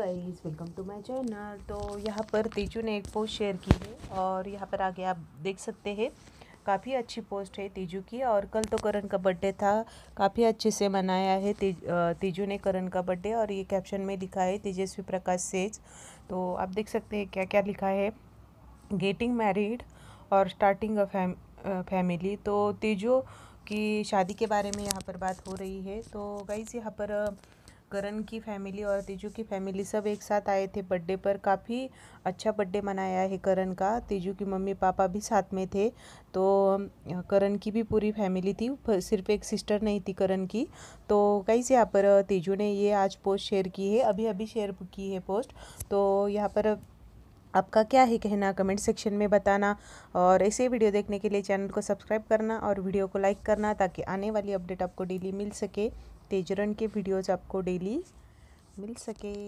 guys welcome to my channel तो यहाँ पर तेजू ने एक पोस्ट शेयर की है और यहाँ पर आगे आप देख सकते हैं काफ़ी अच्छी पोस्ट है तेजू की और कल तो करण का बर्थडे था काफ़ी अच्छे से मनाया है तीजू तेजू ने करण का बर्थडे और ये कैप्शन में लिखा है तेजस्वी प्रकाश सेज तो आप देख सकते हैं क्या क्या लिखा है गेटिंग मैरिड और स्टार्टिंग अ फैम फैमिली तो तेजू की शादी के बारे में यहाँ पर बात हो रही है तो गाइज़ यहाँ पर करण की फैमिली और तीजू की फैमिली सब एक साथ आए थे बर्थडे पर काफ़ी अच्छा बर्थडे मनाया है करण का तीजू की मम्मी पापा भी साथ में थे तो करण की भी पूरी फैमिली थी सिर्फ एक सिस्टर नहीं थी करण की तो कहीं से यहाँ पर तेजू ने ये आज पोस्ट शेयर की है अभी अभी शेयर की है पोस्ट तो यहाँ पर आपका क्या है कहना कमेंट सेक्शन में बताना और ऐसे वीडियो देखने के लिए चैनल को सब्सक्राइब करना और वीडियो को लाइक करना ताकि आने वाली अपडेट आपको डेली मिल सके तेजरन के वीडियोज़ आपको डेली मिल सके